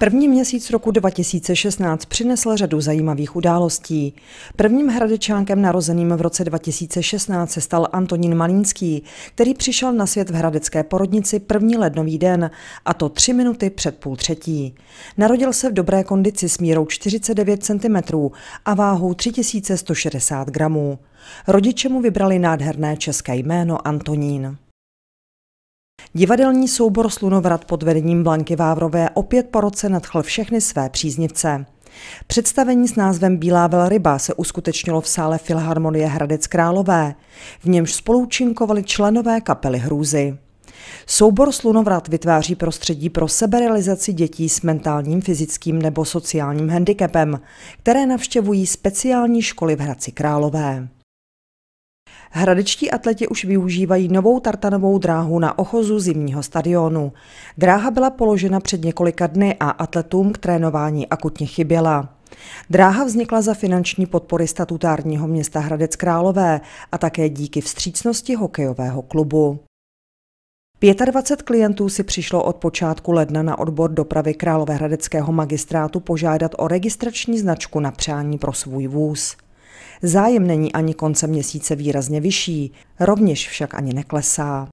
První měsíc roku 2016 přinesl řadu zajímavých událostí. Prvním hradečánkem narozeným v roce 2016 se stal Antonín Malínský, který přišel na svět v hradecké porodnici první lednový den, a to tři minuty před půl třetí. Narodil se v dobré kondici s mírou 49 cm a váhou 3160 gramů. Rodiče mu vybrali nádherné české jméno Antonín. Divadelní soubor Slunovrat pod vedením Blanky Vávrové opět po roce nadchl všechny své příznivce. Představení s názvem Bílá velryba se uskutečnilo v sále Filharmonie Hradec Králové, v němž spolučinkovali členové kapely Hrůzy. Soubor Slunovrat vytváří prostředí pro seberealizaci dětí s mentálním, fyzickým nebo sociálním handicapem, které navštěvují speciální školy v Hradci Králové. Hradečtí atleti už využívají novou tartanovou dráhu na ochozu zimního stadionu. Dráha byla položena před několika dny a atletům k trénování akutně chyběla. Dráha vznikla za finanční podpory statutárního města Hradec Králové a také díky vstřícnosti hokejového klubu. 25 klientů si přišlo od počátku ledna na odbor dopravy Královéhradeckého magistrátu požádat o registrační značku na přání pro svůj vůz. Zájem není ani konce měsíce výrazně vyšší, rovněž však ani neklesá.